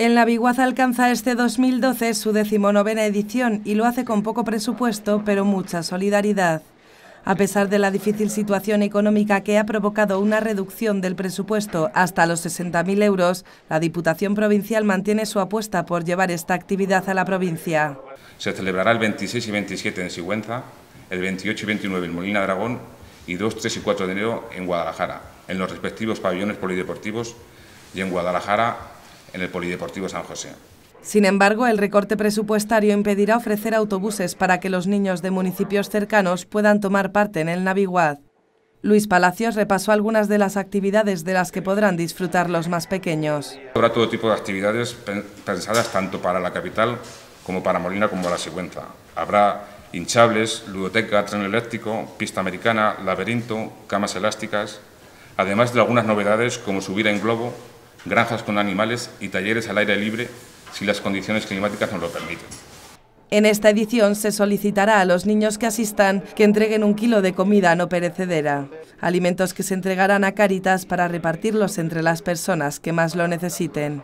En la Biguaz alcanza este 2012 su decimonovena edición y lo hace con poco presupuesto, pero mucha solidaridad. A pesar de la difícil situación económica que ha provocado una reducción del presupuesto hasta los 60.000 euros, la Diputación Provincial mantiene su apuesta por llevar esta actividad a la provincia. Se celebrará el 26 y 27 en Sigüenza, el 28 y 29 en Molina de Aragón y 2, 3 y 4 de enero en Guadalajara, en los respectivos pabellones polideportivos y en Guadalajara en el Polideportivo San José. Sin embargo, el recorte presupuestario impedirá ofrecer autobuses para que los niños de municipios cercanos puedan tomar parte en el Naviguad. Luis Palacios repasó algunas de las actividades de las que podrán disfrutar los más pequeños. Habrá todo tipo de actividades pensadas tanto para la capital como para Molina como la Sigüenza. Habrá hinchables, ludoteca, tren eléctrico, pista americana, laberinto, camas elásticas, además de algunas novedades como subir en globo granjas con animales y talleres al aire libre si las condiciones climáticas no lo permiten. En esta edición se solicitará a los niños que asistan que entreguen un kilo de comida no perecedera, alimentos que se entregarán a Caritas para repartirlos entre las personas que más lo necesiten.